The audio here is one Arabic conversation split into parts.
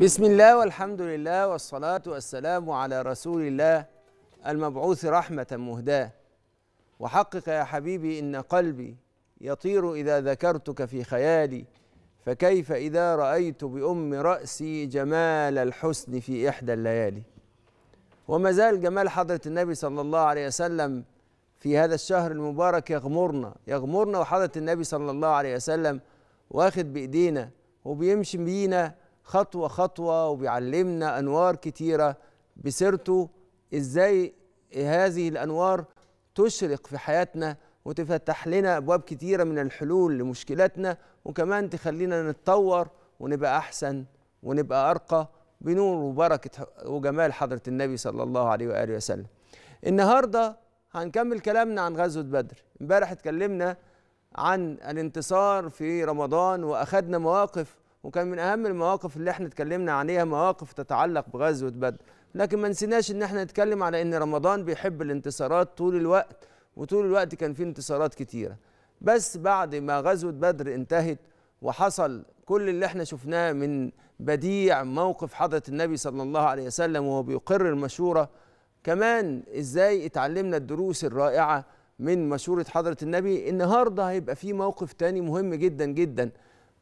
بسم الله والحمد لله والصلاة والسلام على رسول الله المبعوث رحمة مهداة وحقق يا حبيبي إن قلبي يطير إذا ذكرتك في خيالي فكيف إذا رأيت بأم رأسي جمال الحسن في إحدى الليالي وما زال جمال حضرة النبي صلى الله عليه وسلم في هذا الشهر المبارك يغمرنا يغمرنا وحضرة النبي صلى الله عليه وسلم واخد بإيدينا وبيمشي بينا خطوه خطوه وبيعلمنا انوار كتيره بسيرته ازاي هذه الانوار تشرق في حياتنا وتفتح لنا ابواب كتيره من الحلول لمشكلاتنا وكمان تخلينا نتطور ونبقى احسن ونبقى ارقى بنور وبركه وجمال حضره النبي صلى الله عليه واله وسلم. النهارده هنكمل كلامنا عن غزوه بدر، امبارح اتكلمنا عن الانتصار في رمضان واخدنا مواقف وكان من اهم المواقف اللي احنا اتكلمنا عليها مواقف تتعلق بغزوه بدر لكن ما نسيناش ان احنا نتكلم على ان رمضان بيحب الانتصارات طول الوقت وطول الوقت كان في انتصارات كتيره بس بعد ما غزوه بدر انتهت وحصل كل اللي احنا شفناه من بديع موقف حضره النبي صلى الله عليه وسلم وهو بيقر المشوره كمان ازاي اتعلمنا الدروس الرائعه من مشوره حضره النبي النهارده هيبقى في موقف تاني مهم جدا جدا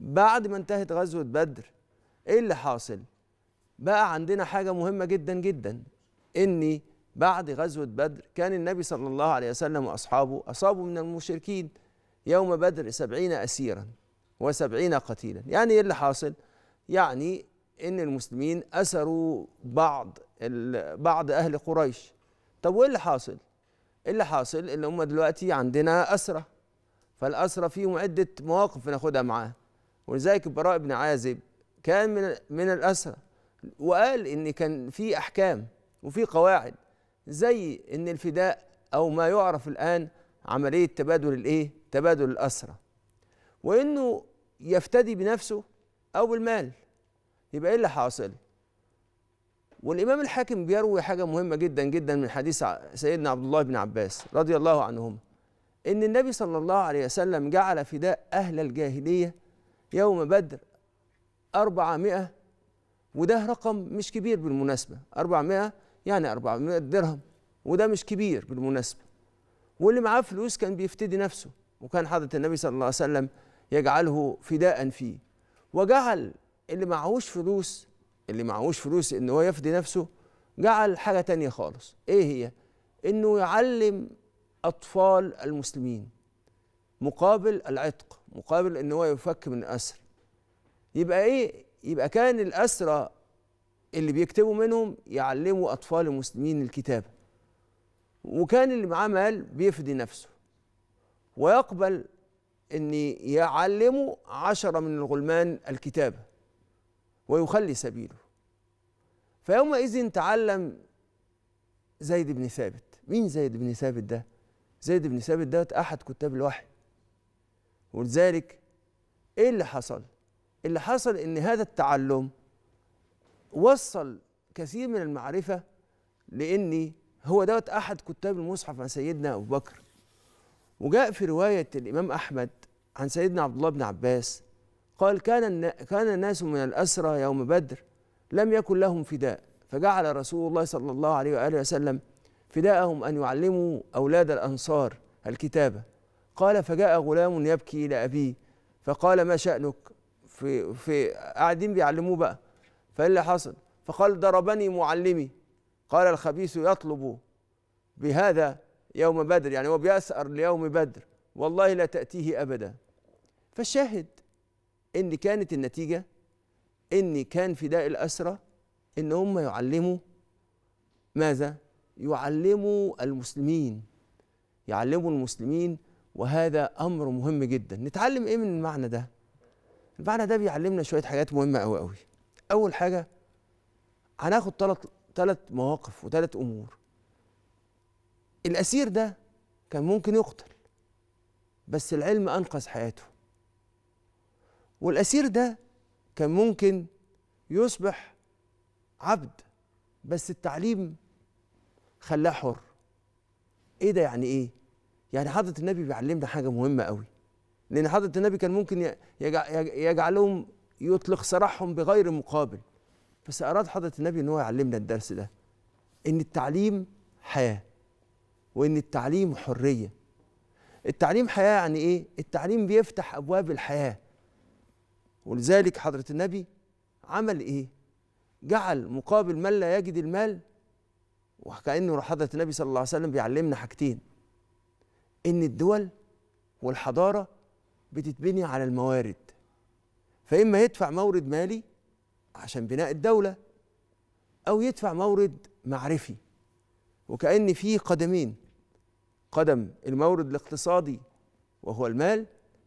بعد ما انتهت غزوه بدر ايه اللي حاصل بقى عندنا حاجه مهمه جدا جدا ان بعد غزوه بدر كان النبي صلى الله عليه وسلم واصحابه اصابوا من المشركين يوم بدر سبعين اسيرا وسبعين قتيلا يعني ايه اللي حاصل يعني ان المسلمين اسروا بعض بعض اهل قريش طب وايه اللي حاصل إيه اللي حاصل اللي هم دلوقتي عندنا اسرى فالاسرى فيهم عده مواقف ناخدها معاه ولذلك البراء بن عازب كان من من الأسرى وقال إن كان في أحكام وفي قواعد زي إن الفداء أو ما يعرف الآن عملية تبادل الإيه؟ تبادل الأسرى وإنه يفتدي بنفسه أو بالمال يبقى إيه اللي حاصل؟ والإمام الحاكم بيروي حاجة مهمة جدا جدا من حديث سيدنا عبد الله بن عباس رضي الله عنهما إن النبي صلى الله عليه وسلم جعل فداء أهل الجاهلية يوم بدر أربعمائة وده رقم مش كبير بالمناسبة أربعمائة يعني أربعمائة درهم وده مش كبير بالمناسبة واللي معاه فلوس كان بيفتدي نفسه وكان حضرة النبي صلى الله عليه وسلم يجعله فداء فيه وجعل اللي معهوش فلوس اللي معهوش فلوس ان هو يفدي نفسه جعل حاجة تانية خالص ايه هي انه يعلم اطفال المسلمين مقابل العتق مقابل ان هو يفك من الاسر يبقى ايه يبقى كان الاسرى اللي بيكتبوا منهم يعلموا اطفال المسلمين الكتابه وكان اللي معاه مال بيفدي نفسه ويقبل ان يعلموا عشرة من الغلمان الكتابه ويخلي سبيله فيومئذ تعلم زيد بن ثابت مين زيد بن ثابت ده زيد بن ثابت ده احد كتاب الوحي ولذلك ايه اللي حصل اللي حصل ان هذا التعلم وصل كثير من المعرفه لاني هو دوت احد كتاب المصحف عن سيدنا ابو بكر وجاء في روايه الامام احمد عن سيدنا عبد الله بن عباس قال كان كان الناس من الاسرى يوم بدر لم يكن لهم فداء فجعل رسول الله صلى الله عليه واله وسلم فداءهم ان يعلموا اولاد الانصار الكتابه قال فجاء غلام يبكي إلى أبيه فقال ما شأنك في في قاعدين بيعلموه بقى فإيه اللي حصل فقال ضربني معلمي قال الخبيث يطلب بهذا يوم بدر يعني هو بيسأر ليوم بدر والله لا تأتيه أبدا فالشاهد إن كانت النتيجة إن كان فداء الأسرة إن هم يعلموا ماذا؟ يعلموا المسلمين يعلموا المسلمين وهذا امر مهم جدا نتعلم ايه من المعنى ده المعنى ده بيعلمنا شويه حاجات مهمه قوي قوي اول حاجه هناخد ثلاث ثلاث مواقف وثلاث امور الاسير ده كان ممكن يقتل بس العلم انقذ حياته والاسير ده كان ممكن يصبح عبد بس التعليم خلاه حر ايه ده يعني ايه يعني حضرة النبي بيعلمنا حاجة مهمة قوي لأن حضرة النبي كان ممكن يجعلهم يطلق سراحهم بغير مقابل بس أراد حضرة النبي إن هو يعلمنا الدرس ده إن التعليم حياة وإن التعليم حرية التعليم حياة يعني إيه؟ التعليم بيفتح أبواب الحياة ولذلك حضرة النبي عمل إيه؟ جعل مقابل من لا يجد المال وكأنه حضرة النبي صلى الله عليه وسلم بيعلمنا حاجتين ان الدول والحضاره بتتبني على الموارد فاما يدفع مورد مالي عشان بناء الدوله او يدفع مورد معرفي وكأن في قدمين قدم المورد الاقتصادي وهو المال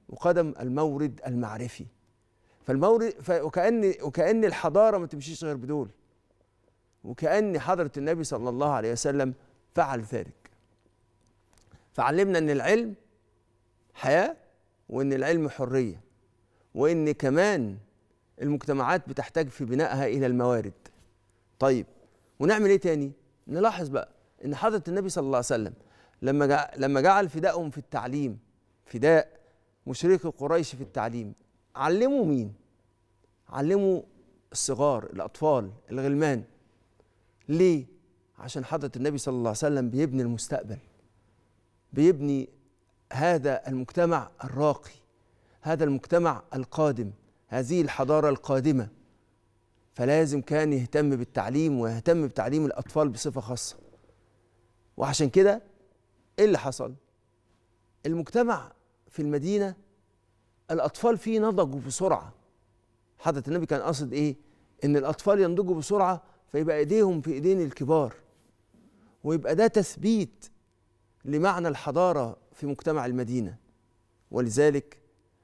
وقدم المورد المعرفي فالمورد وكأن وكأن الحضارة ما تمشيش غير بدول وكأن حضرة النبي صلى الله عليه وسلم فعل ذلك فعلمنا ان العلم حياه وان العلم حريه وان كمان المجتمعات بتحتاج في بنائها الى الموارد طيب ونعمل ايه تاني نلاحظ بقى ان حضره النبي صلى الله عليه وسلم لما لما جعل فداءهم في التعليم فداء مشركي قريش في التعليم علموا مين علموا الصغار الاطفال الغلمان ليه عشان حضره النبي صلى الله عليه وسلم بيبني المستقبل بيبني هذا المجتمع الراقي هذا المجتمع القادم هذه الحضاره القادمه فلازم كان يهتم بالتعليم ويهتم بتعليم الاطفال بصفه خاصه وعشان كده ايه اللي حصل المجتمع في المدينه الاطفال فيه نضجوا بسرعه حضره النبي كان قاصد ايه ان الاطفال ينضجوا بسرعه فيبقى ايديهم في ايدين الكبار ويبقى ده تثبيت لمعنى الحضاره في مجتمع المدينه ولذلك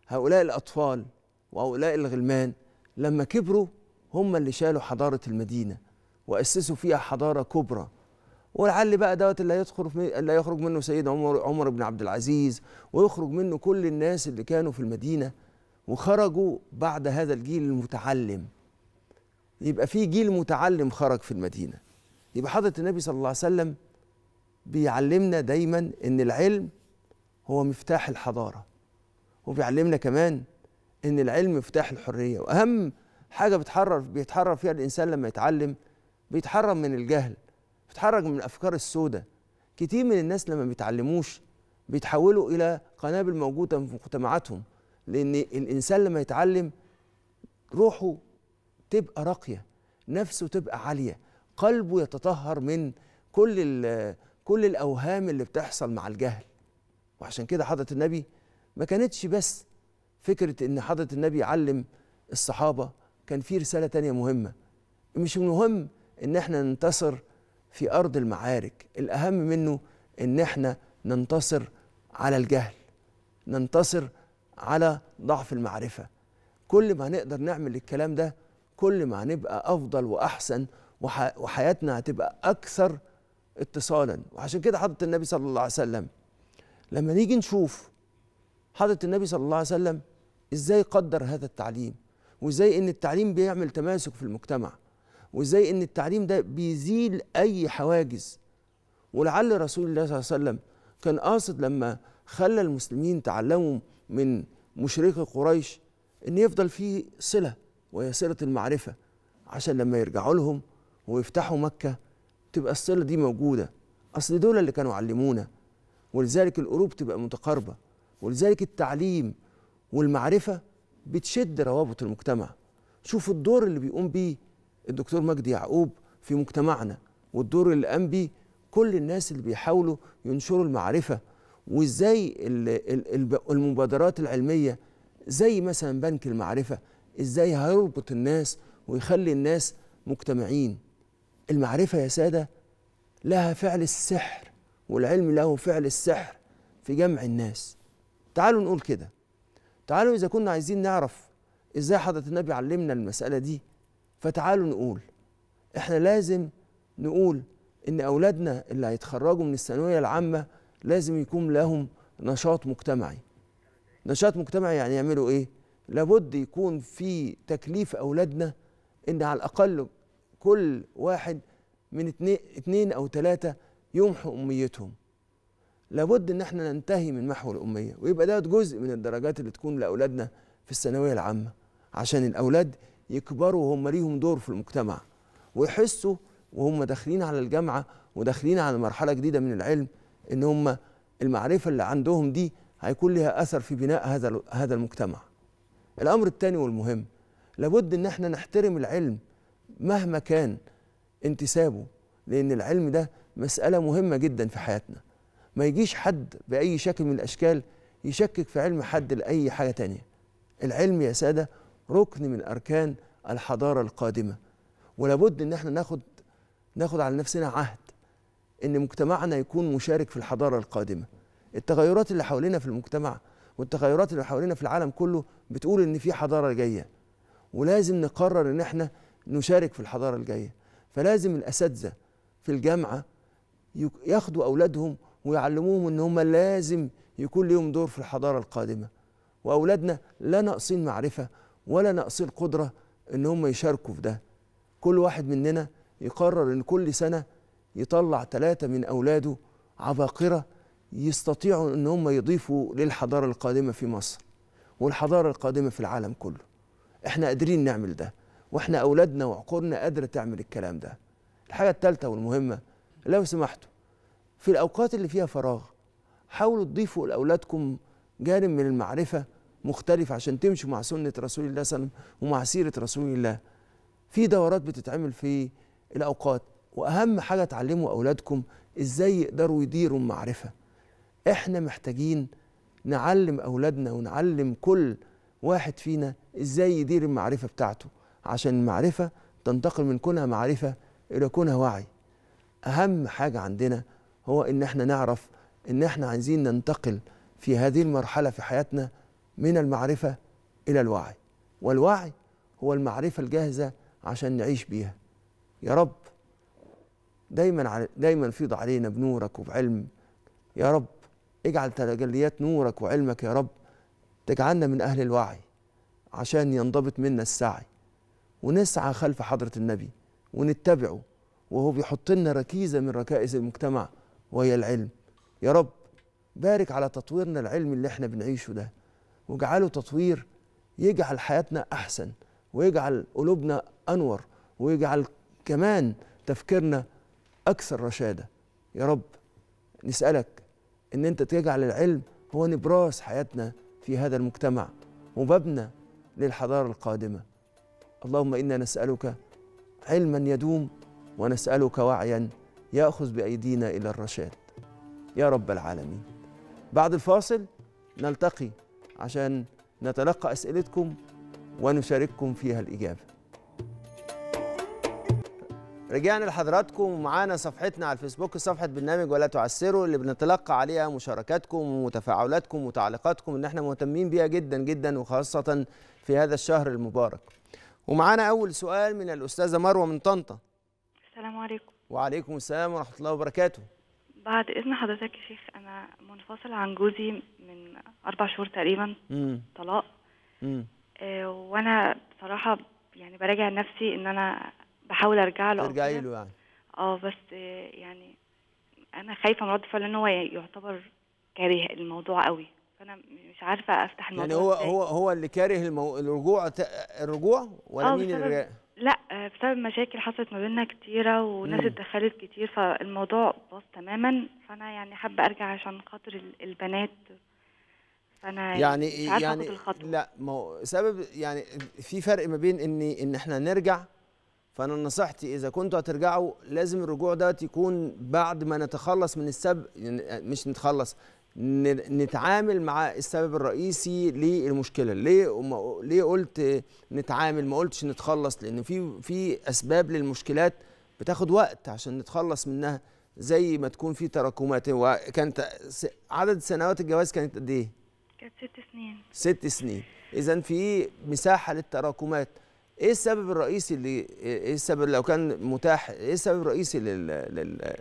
هؤلاء الاطفال وهؤلاء الغلمان لما كبروا هم اللي شالوا حضاره المدينه واسسوا فيها حضاره كبرى ولعل بقى دوت اللي في اللي يخرج منه سيدنا عمر عمر بن عبد العزيز ويخرج منه كل الناس اللي كانوا في المدينه وخرجوا بعد هذا الجيل المتعلم يبقى في جيل متعلم خرج في المدينه يبقى حضره النبي صلى الله عليه وسلم بيعلمنا دايما ان العلم هو مفتاح الحضاره وبيعلمنا كمان ان العلم مفتاح الحريه واهم حاجه بتحرر بيتحرر فيها الانسان لما يتعلم بيتحرر من الجهل بيتحرر من الافكار السوداء كتير من الناس لما بيتعلموش بيتحولوا الى قنابل موجوده في مجتمعاتهم لان الانسان لما يتعلم روحه تبقى راقيه نفسه تبقى عاليه قلبه يتطهر من كل كل الاوهام اللي بتحصل مع الجهل وعشان كده حضره النبي ما كانتش بس فكره ان حضره النبي علم الصحابه كان في رساله تانية مهمه مش مهم ان احنا ننتصر في ارض المعارك الاهم منه ان احنا ننتصر على الجهل ننتصر على ضعف المعرفه كل ما هنقدر نعمل الكلام ده كل ما هنبقى افضل واحسن وحياتنا هتبقى اكثر اتصالا وعشان كده حضرة النبي صلى الله عليه وسلم لما نيجي نشوف حضرة النبي صلى الله عليه وسلم ازاي قدر هذا التعليم وازاي ان التعليم بيعمل تماسك في المجتمع وازاي ان التعليم ده بيزيل اي حواجز ولعل رسول الله صلى الله عليه وسلم كان قاصد لما خلى المسلمين تعلموا من مشركي قريش ان يفضل فيه صله وهي صله المعرفه عشان لما يرجعوا لهم ويفتحوا مكه تبقى الصله دي موجوده اصل دول اللي كانوا علمونا ولذلك القلوب تبقى متقاربه ولذلك التعليم والمعرفه بتشد روابط المجتمع شوفوا الدور اللي بيقوم بيه الدكتور مجدي يعقوب في مجتمعنا والدور اللي قام بيه كل الناس اللي بيحاولوا ينشروا المعرفه وازاي المبادرات العلميه زي مثلا بنك المعرفه ازاي هيربط الناس ويخلي الناس مجتمعين المعرفة يا سادة لها فعل السحر والعلم له فعل السحر في جمع الناس تعالوا نقول كده تعالوا إذا كنا عايزين نعرف إزاي حضرة النبي علمنا المسألة دي فتعالوا نقول إحنا لازم نقول إن أولادنا اللي هيتخرجوا من الثانوية العامة لازم يكون لهم نشاط مجتمعي نشاط مجتمعي يعني يعملوا إيه؟ لابد يكون في تكليف أولادنا إن على الأقل كل واحد من اثنين أو ثلاثة يمحوا أميتهم لابد إن احنا ننتهي من محو الأمية ويبقى ده جزء من الدرجات اللي تكون لأولادنا في الثانوية العامة عشان الأولاد يكبروا وهم ليهم دور في المجتمع ويحسوا وهم داخلين على الجامعة وداخلين على مرحلة جديدة من العلم إن هم المعرفة اللي عندهم دي هيكون لها أثر في بناء هذا هذا المجتمع. الأمر الثاني والمهم لابد إن احنا نحترم العلم مهما كان انتسابه لأن العلم ده مسألة مهمة جدا في حياتنا ما يجيش حد بأي شكل من الأشكال يشكك في علم حد لأي حاجة تانية العلم يا سادة ركن من أركان الحضارة القادمة ولابد إن احنا ناخد ناخد على نفسنا عهد إن مجتمعنا يكون مشارك في الحضارة القادمة التغيرات اللي حوالينا في المجتمع والتغيرات اللي حوالينا في العالم كله بتقول إن في حضارة جاية ولازم نقرر إن احنا نشارك في الحضاره الجايه فلازم الاساتذه في الجامعه ياخدوا اولادهم ويعلموهم ان هم لازم يكون لهم دور في الحضاره القادمه واولادنا لا ناقصين معرفه ولا ناقصين قدره ان هم يشاركوا في ده كل واحد مننا يقرر ان كل سنه يطلع ثلاثه من اولاده عباقره يستطيعوا ان هم يضيفوا للحضاره القادمه في مصر والحضاره القادمه في العالم كله احنا قادرين نعمل ده واحنا اولادنا وعقولنا قادره تعمل الكلام ده الحاجه الثالثه والمهمه لو سمحتوا في الاوقات اللي فيها فراغ حاولوا تضيفوا لاولادكم جانب من المعرفه مختلف عشان تمشوا مع سنه رسول الله صلى الله عليه وسلم ومع سيره رسول الله في دورات بتتعمل في الاوقات واهم حاجه تعلموا اولادكم ازاي يقدروا يديروا المعرفه احنا محتاجين نعلم اولادنا ونعلم كل واحد فينا ازاي يدير المعرفه بتاعته عشان المعرفة تنتقل من كونها معرفة إلى كونها وعي أهم حاجة عندنا هو إن إحنا نعرف إن إحنا عايزين ننتقل في هذه المرحلة في حياتنا من المعرفة إلى الوعي والوعي هو المعرفة الجاهزة عشان نعيش بيها يا رب دايما دايما فيض علينا بنورك وبعلم يا رب اجعل تجليات نورك وعلمك يا رب تجعلنا من أهل الوعي عشان ينضبط منا السعي ونسعى خلف حضرة النبي ونتبعه وهو بيحط لنا ركيزة من ركائز المجتمع وهي العلم يا رب بارك على تطويرنا العلمي اللي احنا بنعيشه ده واجعله تطوير يجعل حياتنا أحسن ويجعل قلوبنا أنور ويجعل كمان تفكيرنا أكثر رشادة يا رب نسألك إن أنت تجعل العلم هو نبراس حياتنا في هذا المجتمع ومبنى للحضارة القادمة اللهم انا نسالك علما يدوم ونسالك وعيا ياخذ بايدينا الى الرشاد يا رب العالمين بعد الفاصل نلتقي عشان نتلقى اسئلتكم ونشارككم فيها الاجابه رجعنا لحضراتكم ومعانا صفحتنا على الفيسبوك صفحة برنامج ولا تعسروا اللي بنتلقى عليها مشاركاتكم وتفاعلاتكم وتعليقاتكم اللي احنا مهتمين بيها جدا جدا وخاصة في هذا الشهر المبارك. ومعانا أول سؤال من الأستاذة مروة من طنطا السلام عليكم وعليكم السلام ورحمة الله وبركاته بعد إذن حضرتك يا شيخ أنا منفصلة عن جوزي من أربع شهور تقريبا مم. طلاق مم. آه وأنا بصراحة يعني براجع نفسي إن أنا بحاول أرجع له ترجعي له يعني اه بس آه يعني أنا خايفة من رد فعله إن هو يعتبر كاره الموضوع قوي فانا مش عارفه افتح الموضوع يعني هو هو هو اللي كاره المو... الرجوع الرجوع ولا آه، مين بسبب... اللي لا آه، بسبب مشاكل حصلت ما بيننا كتيره وناس اتدخلت كتير فالموضوع باظ تماما فانا يعني حابه ارجع عشان خاطر البنات فانا يعني, يعني مش عارفة يعني الخطوة. لا ما هو سبب يعني في فرق ما بين ان ان احنا نرجع فانا نصيحتي اذا كنتوا هترجعوا لازم الرجوع ده يكون بعد ما نتخلص من السب يعني مش نتخلص نتعامل مع السبب الرئيسي للمشكله ليه ليه قلت نتعامل ما قلتش نتخلص لان في في اسباب للمشكلات بتاخد وقت عشان نتخلص منها زي ما تكون في تراكمات وكانت عدد سنوات الجواز كانت قد ايه كانت ست سنين ست سنين اذا في مساحه للتراكمات ايه السبب الرئيسي اللي ايه السبب لو كان متاح ايه السبب الرئيسي لل, لل...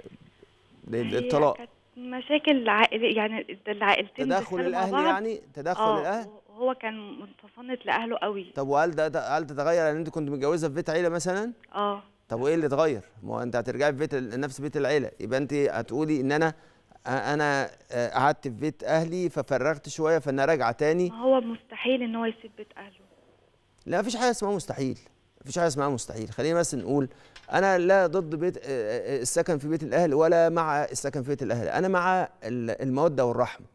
للطلاق مشاكل عائلية يعني العائلتين تدخل الاهل يعني تدخل آه الاهل هو كان متصنت لاهله قوي طب وهل ده هل تتغير ان يعني انت كنت متجوزه في بيت عيله مثلا اه طب وايه اللي اتغير ما هو انت هترجعي في بيت نفس بيت العيله يبقى انت هتقولي ان انا انا آه، قعدت في بيت اهلي ففرغت شويه فانا راجعه تاني هو مستحيل ان هو يسيب بيت اهله لا فيش حاجه اسمها مستحيل مفيش حاجه اسمها مستحيل خلينا بس نقول انا لا ضد بيت آه، آه، السكن في بيت الاهل ولا مع السكن في بيت الاهل انا مع الموده والرحمه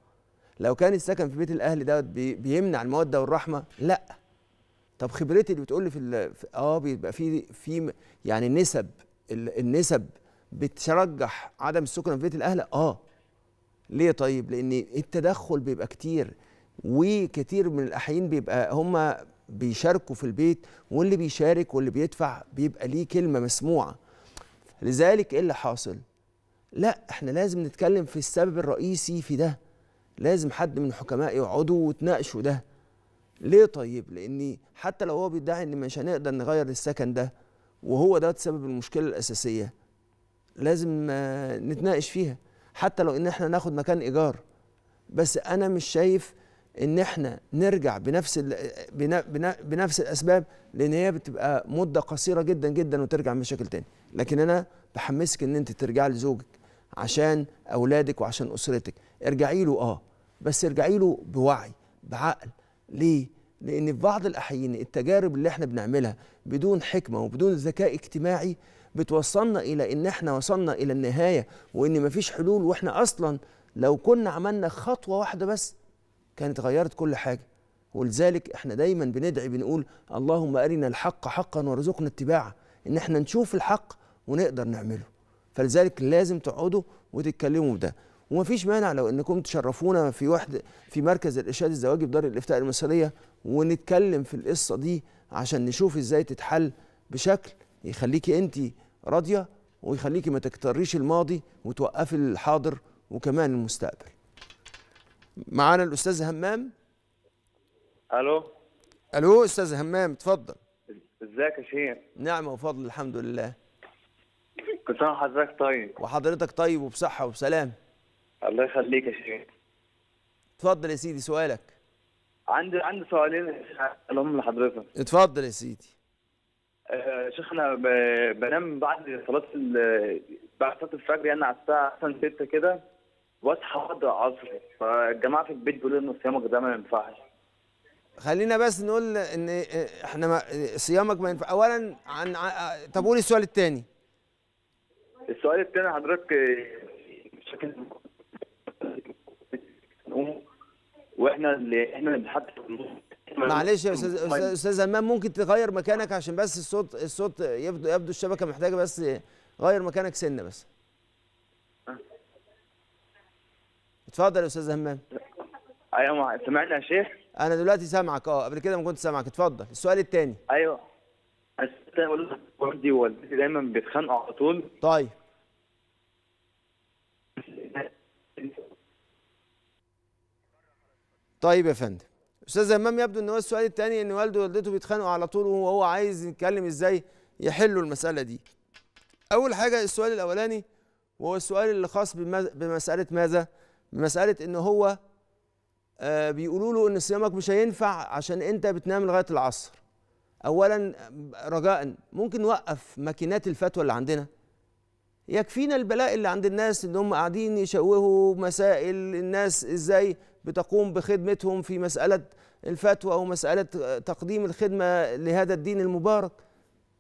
لو كان السكن في بيت الاهل دوت بيمنع الموده والرحمه لا طب خبرتي اللي بتقول لي في اه بيبقى في في يعني نسب النسب بترجح عدم السكن في بيت الاهل اه ليه طيب لان التدخل بيبقى كتير وكتير من الاحيان بيبقى هم بيشاركوا في البيت واللي بيشارك واللي بيدفع بيبقى ليه كلمه مسموعه لذلك ايه اللي حاصل لا احنا لازم نتكلم في السبب الرئيسي في ده لازم حد من الحكماء يقعدوا وتناقشوا ده ليه طيب لان حتى لو هو بيدعي ان مش هنقدر نغير السكن ده وهو ده سبب المشكله الاساسيه لازم آه، نتناقش فيها حتى لو ان احنا ناخد مكان ايجار بس انا مش شايف ان احنا نرجع بنفس بنفس الاسباب لان هي بتبقى مده قصيره جدا جدا وترجع مشاكل تاني لكن انا بحمسك ان انت ترجع لزوجك عشان اولادك وعشان اسرتك ارجعي له اه بس ارجعي له بوعي بعقل ليه لان في بعض الاحيان التجارب اللي احنا بنعملها بدون حكمه وبدون ذكاء اجتماعي بتوصلنا الى ان احنا وصلنا الى النهايه وان مفيش حلول واحنا اصلا لو كنا عملنا خطوه واحده بس كانت غيرت كل حاجة ولذلك احنا دايما بندعي بنقول اللهم أرنا الحق حقا وارزقنا اتباعه إن احنا نشوف الحق ونقدر نعمله فلذلك لازم تقعدوا وتتكلموا بده ومفيش مانع لو انكم تشرفونا في واحد في مركز الارشاد الزواجي بدار الافتاء المصريه ونتكلم في القصه دي عشان نشوف ازاي تتحل بشكل يخليكي انت راضيه ويخليكي ما تكتريش الماضي وتوقفي الحاضر وكمان المستقبل معانا الاستاذ همام الو الو استاذ همام اتفضل ازيك يا شيخ نعمه وفضل الحمد لله كل سنه وحضرتك طيب وحضرتك طيب وبصحه وبسلام الله يخليك يا شيخ اتفضل يا سيدي سؤالك عندي عندي سؤالين لهم لحضرتك اتفضل يا سيدي آه، شيخنا بنام بعد صلاه بعد صلاه الفجر يعني على الساعه 6 كده بس حاضر عصر فالجماعه في البيت بيقولوا ان صيامك ده ما ينفعش خلينا بس نقول ان احنا ما صيامك ما ينفع اولا عن طب قول السؤال الثاني السؤال الثاني حضرتك بشكل واحنا اللي احنا اللي حتى معلش يا استاذ استاذ همام ممكن تغير مكانك عشان بس الصوت الصوت يبدو يبدو الشبكه محتاجه بس غير مكانك سنه بس اتفضل يا استاذ همام ايوه سمعنا يا شيخ انا دلوقتي سامعك اه قبل كده ما كنت سامعك اتفضل السؤال الثاني ايوه اقول والدي ووالدتي دايما بيتخانقوا على طول طيب طيب يا فندم استاذ همام يبدو ان هو السؤال الثاني ان والده ووالدته بيتخانقوا على طول وهو عايز يتكلم ازاي يحلوا المساله دي اول حاجه السؤال الاولاني وهو السؤال اللي خاص بمساله ماذا مساله ان هو آه، بيقولوا له ان صيامك مش هينفع عشان انت بتنام لغايه العصر اولا رجاء ممكن نوقف ماكينات الفتوى اللي عندنا يكفينا البلاء اللي عند الناس ان هم قاعدين يشوهوا مسائل الناس ازاي بتقوم بخدمتهم في مساله الفتوى او مساله آه، تقديم الخدمه لهذا الدين المبارك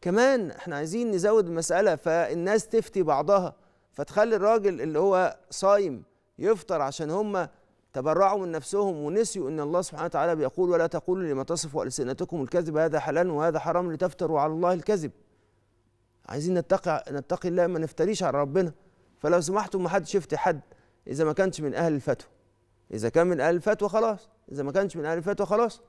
كمان احنا عايزين نزود المساله فالناس تفتي بعضها فتخلي الراجل اللي هو صايم يفطر عشان هم تبرعوا من نفسهم ونسيوا ان الله سبحانه وتعالى بيقول ولا تقولوا لما تصفوا السنتكم الكذب هذا حلال وهذا حرام لتفتروا على الله الكذب عايزين نتقي نتقي الله ما نفتريش على ربنا فلو سمحتوا ما حدش يفتي حد اذا ما كانش من اهل الفتوى اذا كان من اهل الفتوى خلاص اذا ما كانش من اهل الفتوى خلاص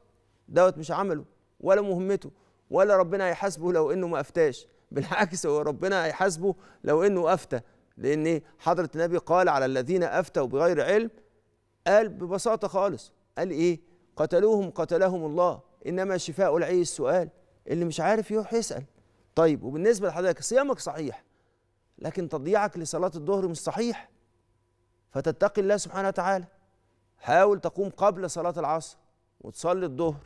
دوت مش عمله ولا مهمته ولا ربنا هيحاسبه لو انه ما افتاش بالعكس هو ربنا هيحاسبه لو انه افتى لأن حضرة النبي قال على الذين أفتوا بغير علم قال ببساطة خالص قال إيه قتلوهم قتلهم الله إنما شفاء العي السؤال اللي مش عارف يروح يسأل طيب وبالنسبة لحضرتك صيامك صحيح لكن تضييعك لصلاة الظهر مش صحيح فتتقي الله سبحانه وتعالى حاول تقوم قبل صلاة العصر وتصلي الظهر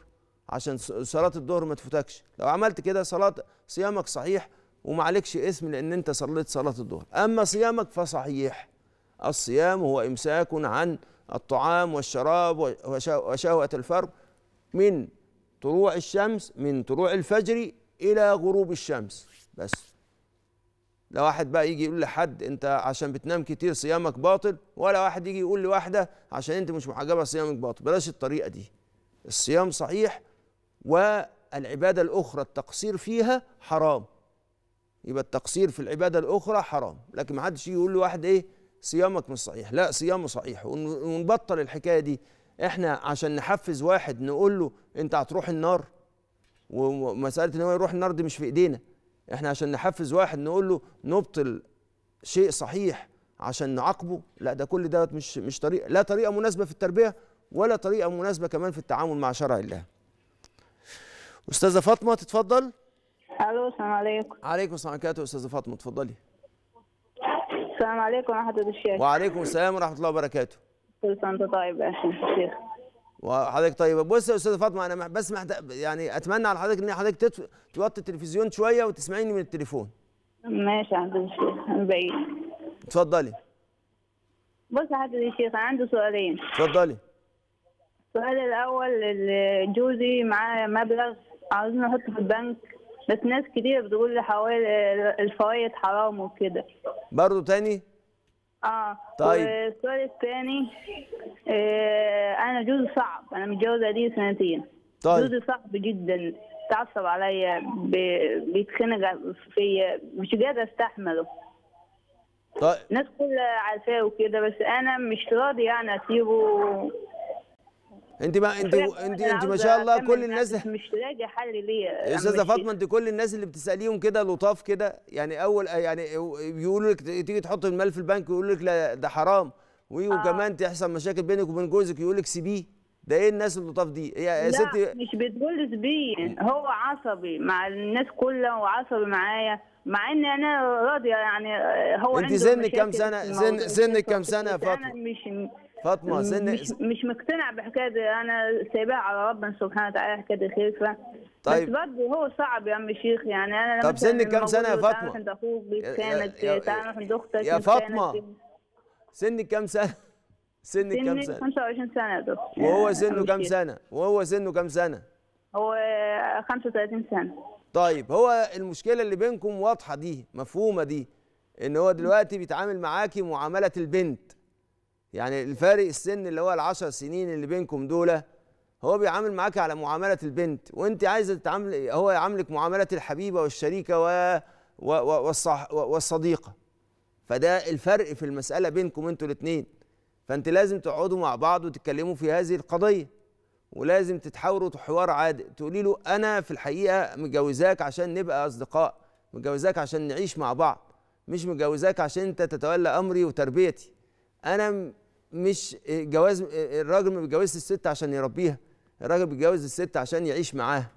عشان صلاة الظهر ما تفوتكش لو عملت كده صلاة صيامك صحيح وما عليكش اسم لأن أنت صليت صلاة الظهر أما صيامك فصحيح الصيام هو إمساك عن الطعام والشراب وشهوة الفرج من طلوع الشمس من طلوع الفجر إلى غروب الشمس بس لا واحد بقى يجي يقول لحد انت عشان بتنام كتير صيامك باطل ولا واحد يجي يقول لواحده عشان انت مش محجبه صيامك باطل بلاش الطريقه دي الصيام صحيح والعباده الاخرى التقصير فيها حرام يبقى التقصير في العباده الاخرى حرام لكن ما حدش يقول لواحد ايه صيامك مش صحيح لا صيامه صحيح ونبطل الحكايه دي احنا عشان نحفز واحد نقول له انت هتروح النار ومساله ان هو يروح النار دي مش في ايدينا احنا عشان نحفز واحد نقول له نبطل شيء صحيح عشان نعاقبه لا ده كل ده مش مش طريقه لا طريقه مناسبه في التربيه ولا طريقه مناسبه كمان في التعامل مع شرع الله استاذه فاطمه تتفضل الو السلام عليكم عليكم السلام الله استاذه فاطمه اتفضلي السلام عليكم ورحمه الله الشيخ وعليكم السلام ورحمه الله وبركاته كل سنه وانت طيب يا شيخ وحضرتك طيبه بص يا استاذه فاطمه انا بس محتاج يعني اتمنى على حضرتك ان حضرتك تتف... توطي التلفزيون شويه وتسمعيني من التليفون ماشي يا الشيخ انا بعيد اتفضلي بص يا حضرتك الشيخ انا عندي سؤالين اتفضلي السؤال الاول جوزي معاه مبلغ عاوزين نحطه في البنك بس ناس كتير بتقول حوالي الفوايد حرام وكده برضه تاني اه طيب والسؤال الثاني آه انا جوزي صعب انا متجوزه دي سنتين طيب جوزي صعب جدا تعصب عليا بيتخنق فيا مش قادر استحمله طيب الناس كلها عارفاه وكده بس انا مش راضي يعني اسيبه انت ما انت انت انت ما شاء الله كل الناس مش لاقي حل ليا يا استاذه فاطمه انت كل الناس اللي بتساليهم كده لطاف كده يعني اول يعني بيقولوا لك تيجي تحط المال في البنك يقول لك لا ده حرام آه. وكمان آه. تحصل مشاكل بينك وبين جوزك يقول لك سيبيه ده ايه الناس اللطاف دي يا, يا ستي مش بتقول سيبيه هو عصبي مع الناس كلها وعصبي معايا مع ان انا راضيه يعني آه، هو انت سنك كم سنه سن سنك كم سنه فاطمه مش فاطمه سن مش, مش مقتنع بحكايه انا سايباها على ربنا سبحانه وتعالى حكايه ف طيب بس برضه هو صعب يا عم الشيخ يعني انا طب سنك كم سنه يا فاطمه؟ عند اخوك كانت تعرف عند اختك يا فاطمه سنك كم سنه؟ سن كم سنه؟ 25 سنه يا دكتور وهو سنه كم سنه؟ وهو سنه كم سنه؟ هو 35 سنه طيب هو المشكله اللي بينكم واضحه دي مفهومه دي ان هو دلوقتي بيتعامل معاكي معامله البنت يعني الفارق السن اللي هو العشر سنين اللي بينكم دول هو بيعامل معاك على معامله البنت وانت عايزه تتعامل هو يعاملك معامله الحبيبه والشريكه و... و... والصح... والصديقه فده الفرق في المساله بينكم انتوا الاثنين فانت لازم تقعدوا مع بعض وتتكلموا في هذه القضيه ولازم تتحاوروا حوار عادي تقولي له انا في الحقيقه متجوزاك عشان نبقى اصدقاء متجوزاك عشان نعيش مع بعض مش متجوزاك عشان انت تتولى امري وتربيتي انا مش جواز الراجل ما بيتجوزش الست عشان يربيها الراجل بيتجوز الست عشان يعيش معاها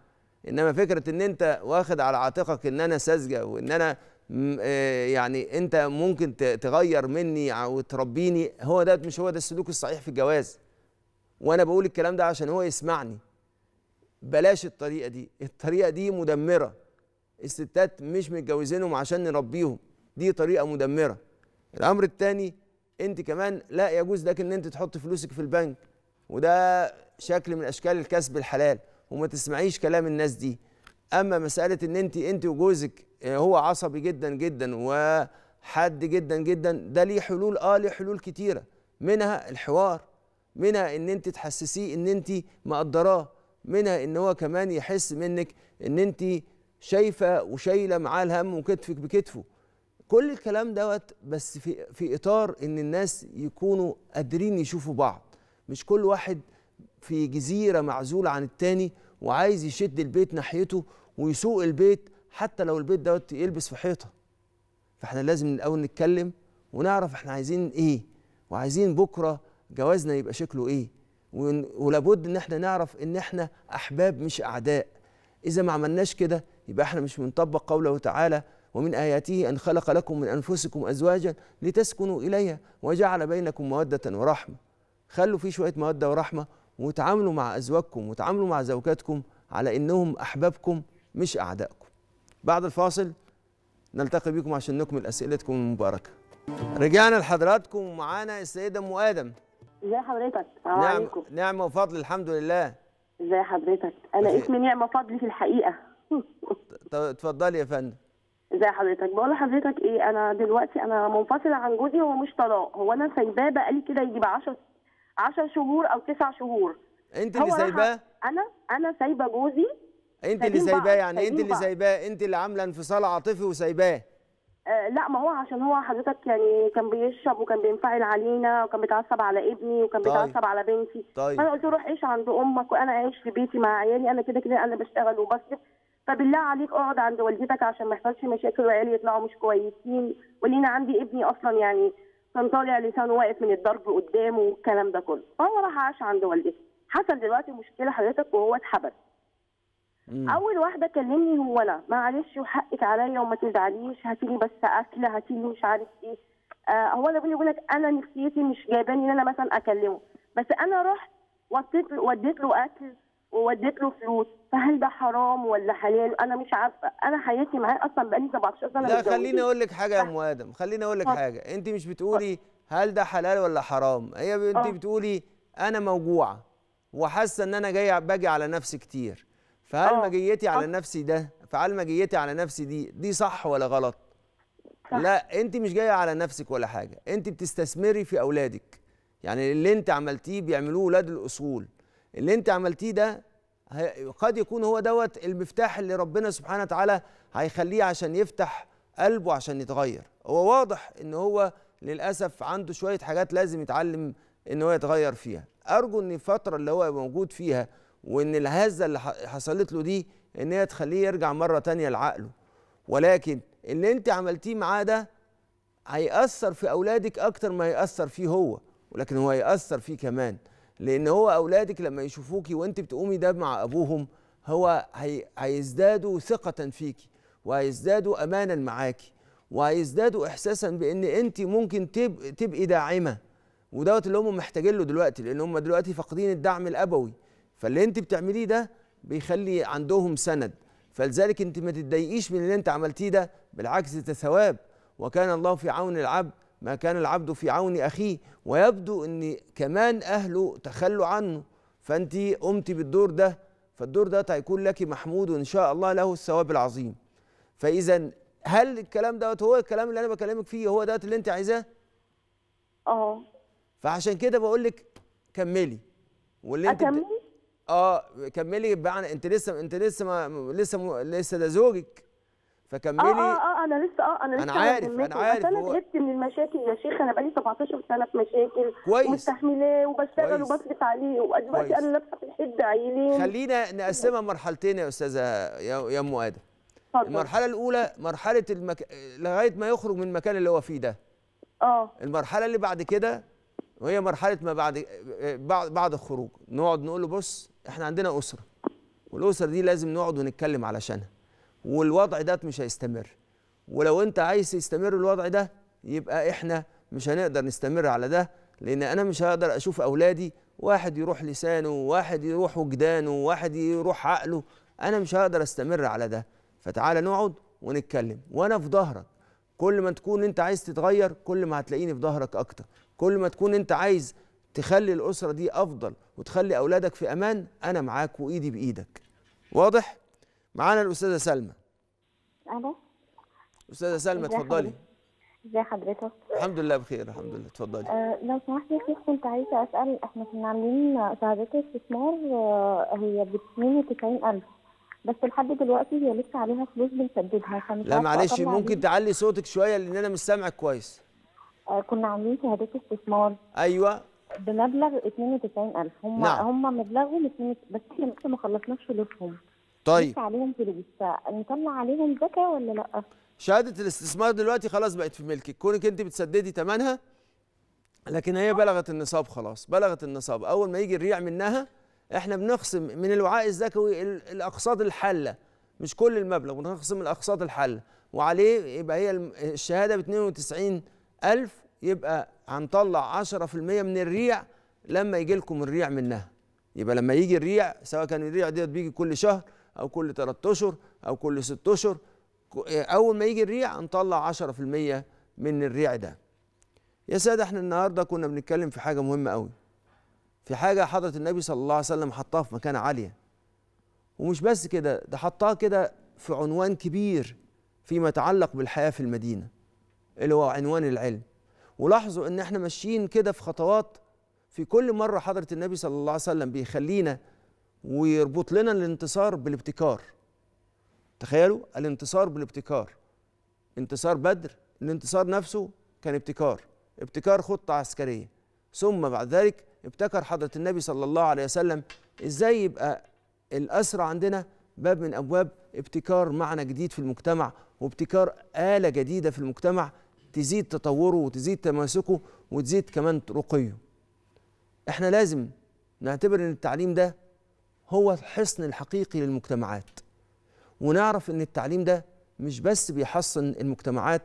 انما فكره ان انت واخد على عاتقك ان انا ساذجه وان انا آه، يعني انت ممكن تغير مني وتربيني هو ده مش هو ده السلوك الصحيح في الجواز وانا بقول الكلام ده عشان هو يسمعني بلاش الطريقه دي الطريقه دي مدمره الستات مش متجوزينهم عشان نربيهم دي طريقه مدمره الامر الثاني انت كمان لا يجوز لك ان انت تحط فلوسك في البنك وده شكل من اشكال الكسب الحلال وما تسمعيش كلام الناس دي اما مساله ان انت انت وجوزك آه، هو عصبي جدا جدا وحاد جدا جدا ده ليه حلول اه ليه حلول كتيره منها الحوار منها ان انت تحسسيه ان انت مقدراه منها ان هو كمان يحس منك ان انت شايفه وشايله معاه الهم وكتفك بكتفه كل الكلام دوت بس في في اطار ان الناس يكونوا قادرين يشوفوا بعض مش كل واحد في جزيره معزول عن التاني وعايز يشد البيت ناحيته ويسوق البيت حتى لو البيت دوت يلبس في حيطه فاحنا لازم الاول نتكلم ونعرف احنا عايزين ايه وعايزين بكره جوازنا يبقى شكله ايه ولابد ان احنا نعرف ان احنا احباب مش اعداء اذا ما عملناش كده يبقى احنا مش بنطبق قوله تعالى ومن آياته أن خلق لكم من أنفسكم أزواجا لتسكنوا إليها وجعل بينكم مودة ورحمة خلوا في شوية مودة ورحمة وتعاملوا مع أزواجكم وتعاملوا مع زوجاتكم على إنهم أحبابكم مش أعدائكم بعد الفاصل نلتقي بكم عشان نكمل أسئلتكم المباركة رجعنا لحضراتكم ومعانا السيدة أم آدم ازي حضرتك؟ نعم نعم نعمه وفضل الحمد لله ازي حضرتك؟ انا بخير. اسمي نعمه فضل في الحقيقه طب اتفضلي يا فندم ازي حضرتك؟ بقول لحضرتك ايه انا دلوقتي انا منفصله عن جوزي هو مش طلاق هو انا سايباه بقالي كده يجي 10 10 شهور او 9 شهور انت اللي سايباه؟ انا انا سايبه جوزي انت اللي سايباه يعني انت اللي سايباه انت اللي عامله انفصال عاطفي وسايباه آه، لا ما هو عشان هو حضرتك يعني كان بيشرب وكان بينفعل علينا وكان بيتعصب على ابني وكان طيب. بيتعصب على بنتي طيب. فانا قلت له روح عيش عند امك وانا عايش في بيتي مع عيالي انا كده كده انا بشتغل وبصرف فبالله عليك اقعد عند والدتك عشان ما يحصلش مشاكل وعيالي يطلعوا مش كويسين ولينا عندي ابني اصلا يعني كان طالع لسانه واقف من الضرب قدامه والكلام ده كله فهو راح عاش عند والدته حصل دلوقتي مشكله حضرتك وهو اتحبس اول واحده كلمني هو انا معلش وحقك عليا وما تزعليش هاتي لي بس اكل هاتي لي مش عارف ايه آه هو انا بيقول لك انا نفسيتي مش جايباني ان انا مثلا اكلمه بس انا رحت وديت له وديت له اكل ووديت له فلوس فهل ده حرام ولا حلال انا مش عارفه انا حياتي معاه اصلا بقالي 17 سنه لا خليني اقول لك حاجه يا ام ادم خليني اقول لك حاجه انت مش بتقولي هل ده حلال ولا حرام هي انت آه. بتقولي انا موجوعه وحاسه ان انا جاي باجي على نفسي كتير فهل ما آه. مجيتي على آه. نفسي ده فهل مجيتي على نفسي دي دي صح ولا غلط صح. لا انت مش جايه على نفسك ولا حاجه انت بتستثمري في اولادك يعني اللي انت عملتيه بيعملوه ولاد الاصول اللي انت عملتيه ده قد يكون هو دوت المفتاح اللي ربنا سبحانه وتعالى هيخليه عشان يفتح قلبه عشان يتغير هو واضح ان هو للاسف عنده شويه حاجات لازم يتعلم ان هو يتغير فيها ارجو ان الفتره اللي هو موجود فيها وان الهزه اللي حصلت له دي ان هي تخليه يرجع مره تانية لعقله ولكن اللي انت عملتيه معاه ده هيأثر في اولادك اكتر ما هيأثر فيه هو ولكن هو هيأثر فيه كمان لان هو اولادك لما يشوفوكي وانت بتقومي ده مع ابوهم هو هيزدادوا ثقة فيكي وهيزدادوا امانا معاكي وهيزدادوا احساسا بان انت ممكن تبقي داعمه ودوت اللي هم محتاجين له دلوقتي لان هم دلوقتي فاقدين الدعم الابوي فاللي انت بتعمليه ده بيخلي عندهم سند فلذلك انت ما تتضايقيش من اللي انت عملتيه ده بالعكس ده ثواب وكان الله في عون العبد ما كان العبد في عون اخيه ويبدو ان كمان اهله تخلوا عنه فانت قمتي بالدور ده فالدور ده هيكون لك محمود وان شاء الله له الثواب العظيم فاذا هل الكلام دوت هو الكلام اللي انا بكلمك فيه هو دوت اللي انت عايزاه اه فعشان كده بقول لك كملي واللي انت أكمل؟ اه كملي بقى انت لسه انت لسه ما لسه م... لسه ده زوجك آه، فكملي اه اه اه انا لسه اه انا لسه انا عارف انا عارف انا تعبت من المشاكل يا شيخ انا بقالي 17 سنه في مشاكل كويس ومستحملاه وبشتغل وبصرف عليه ودلوقتي انا لابسه في الحد عيلين خلينا نقسمها مرحلتين يا استاذه يا يا ام ادم المرحله الاولى مرحله المك... لغايه ما يخرج من المكان اللي هو فيه ده اه المرحله اللي بعد كده وهي مرحله ما بعد بعد الخروج نقعد نقول له بص احنا عندنا اسره والاسره دي لازم نقعد ونتكلم علشانها والوضع ده مش هيستمر ولو انت عايز يستمر الوضع ده يبقى احنا مش هنقدر نستمر على ده لان انا مش هقدر اشوف اولادي واحد يروح لسانه واحد يروح وجدانه واحد يروح عقله انا مش هقدر استمر على ده فتعالى نقعد ونتكلم وانا في ظهرك كل ما تكون انت عايز تتغير كل ما هتلاقيني في ظهرك اكتر كل ما تكون انت عايز تخلي الاسره دي افضل وتخلي اولادك في امان انا معاك وايدي بايدك واضح معانا الاستاذه سلمى الو استاذه سلمى اتفضلي ازي حضرتك الحمد لله بخير الحمد لله اتفضلي أه لو سمحت يا شيخ كنت عايزه اسال احنا كنا عاملين ساعدات استثمار آه، هي ب 92000 بس لحد دلوقتي هي لسه عليها فلوس بنسددها لا معلش ممكن تعلي صوتك شويه لان انا مش سامعك كويس آه، كنا عاملين شهادات استثمار ايوه بمبلغ 92000 هم نعم. هم مبلغهم بس احنا لسه ما خلصناش فلوسهم طيب لسه عليهم فلوس فنطلع عليهم زكاه ولا لا؟ شهاده الاستثمار دلوقتي خلاص بقت في ملكك كونك انت بتسددي ثمنها لكن هي بلغت النصاب خلاص بلغت النصاب اول ما يجي الريع منها احنا بنخصم من الوعاء الزكوي الاقساط الحاله مش كل المبلغ بنخصم الاقساط الحاله وعليه يبقى هي الشهاده ب 92 1000 يبقى هنطلع 10% من الريع لما يجي لكم الريع منها يبقى لما يجي الريع سواء كان الريع ديت بيجي كل شهر او كل ثلاثة اشهر او كل ستة اشهر اول ما يجي الريع هنطلع 10% من الريع ده يا ساده احنا النهارده كنا بنتكلم في حاجه مهمه قوي في حاجه حضره النبي صلى الله عليه وسلم حطها في مكانه عاليه ومش بس كده ده حطها كده في عنوان كبير فيما يتعلق بالحياه في المدينه اللي هو عنوان العلم ولاحظوا ان احنا ماشيين كده في خطوات في كل مره حضره النبي صلى الله عليه وسلم بيخلينا ويربط لنا الانتصار بالابتكار تخيلوا الانتصار بالابتكار انتصار بدر الانتصار نفسه كان ابتكار ابتكار خطه عسكريه ثم بعد ذلك ابتكر حضره النبي صلى الله عليه وسلم ازاي يبقى الاسرى عندنا باب من ابواب ابتكار معنى جديد في المجتمع وابتكار اله جديده في المجتمع تزيد تطوره وتزيد تماسكه وتزيد كمان رقيه احنا لازم نعتبر ان التعليم ده هو الحصن الحقيقي للمجتمعات ونعرف ان التعليم ده مش بس بيحصن المجتمعات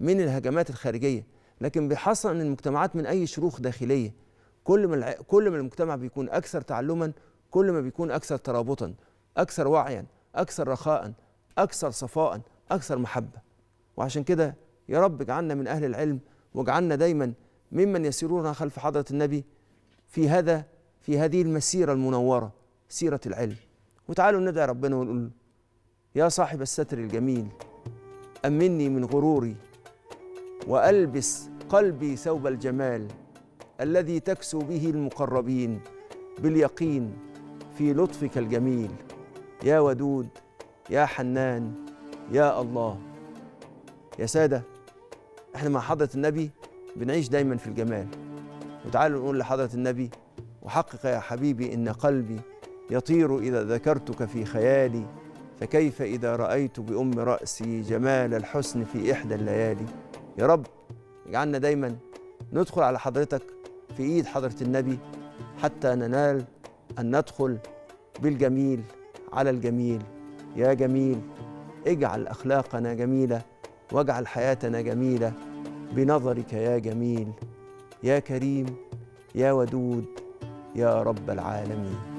من الهجمات الخارجيه لكن بيحصن المجتمعات من اي شروخ داخليه كل ما كل ما المجتمع بيكون اكثر تعلما كل ما بيكون اكثر ترابطا اكثر وعيا اكثر رخاء اكثر صفاء اكثر محبه وعشان كده يا رب اجعلنا من أهل العلم واجعلنا دايما ممن يسيرون خلف حضرة النبي في هذا في هذه المسيرة المنورة سيرة العلم وتعالوا ندعي ربنا ونقول يا صاحب الستر الجميل أمني من غروري وألبس قلبي ثوب الجمال الذي تكسو به المقربين باليقين في لطفك الجميل يا ودود يا حنان يا الله يا ساده احنا مع حضرة النبي بنعيش دايما في الجمال وتعالوا نقول لحضرة النبي وحقق يا حبيبي إن قلبي يطير إذا ذكرتك في خيالي فكيف إذا رأيت بأم رأسي جمال الحسن في إحدى الليالي يا رب اجعلنا دايما ندخل على حضرتك في إيد حضرة النبي حتى ننال أن ندخل بالجميل على الجميل يا جميل اجعل أخلاقنا جميلة واجعل حياتنا جميلة بنظرك يا جميل يا كريم يا ودود يا رب العالمين